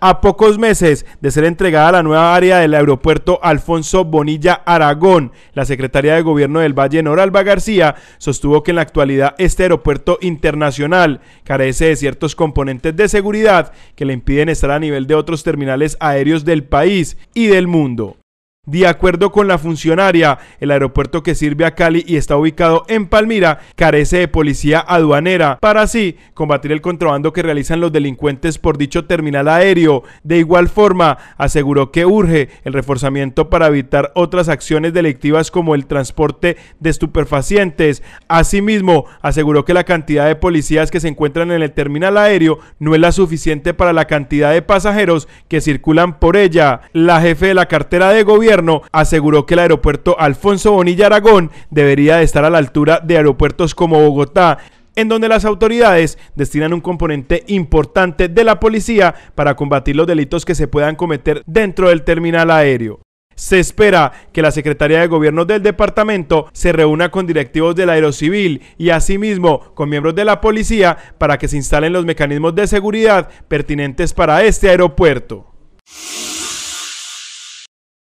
A pocos meses de ser entregada la nueva área del aeropuerto Alfonso Bonilla Aragón, la secretaria de Gobierno del Valle Noralba García sostuvo que en la actualidad este aeropuerto internacional carece de ciertos componentes de seguridad que le impiden estar a nivel de otros terminales aéreos del país y del mundo. De acuerdo con la funcionaria, el aeropuerto que sirve a Cali y está ubicado en Palmira carece de policía aduanera para así combatir el contrabando que realizan los delincuentes por dicho terminal aéreo. De igual forma, aseguró que urge el reforzamiento para evitar otras acciones delictivas como el transporte de estupefacientes. Asimismo, aseguró que la cantidad de policías que se encuentran en el terminal aéreo no es la suficiente para la cantidad de pasajeros que circulan por ella. La jefe de la cartera de gobierno aseguró que el aeropuerto Alfonso Bonilla Aragón debería de estar a la altura de aeropuertos como Bogotá, en donde las autoridades destinan un componente importante de la policía para combatir los delitos que se puedan cometer dentro del terminal aéreo. Se espera que la Secretaría de Gobierno del departamento se reúna con directivos del Aerocivil y asimismo con miembros de la policía para que se instalen los mecanismos de seguridad pertinentes para este aeropuerto.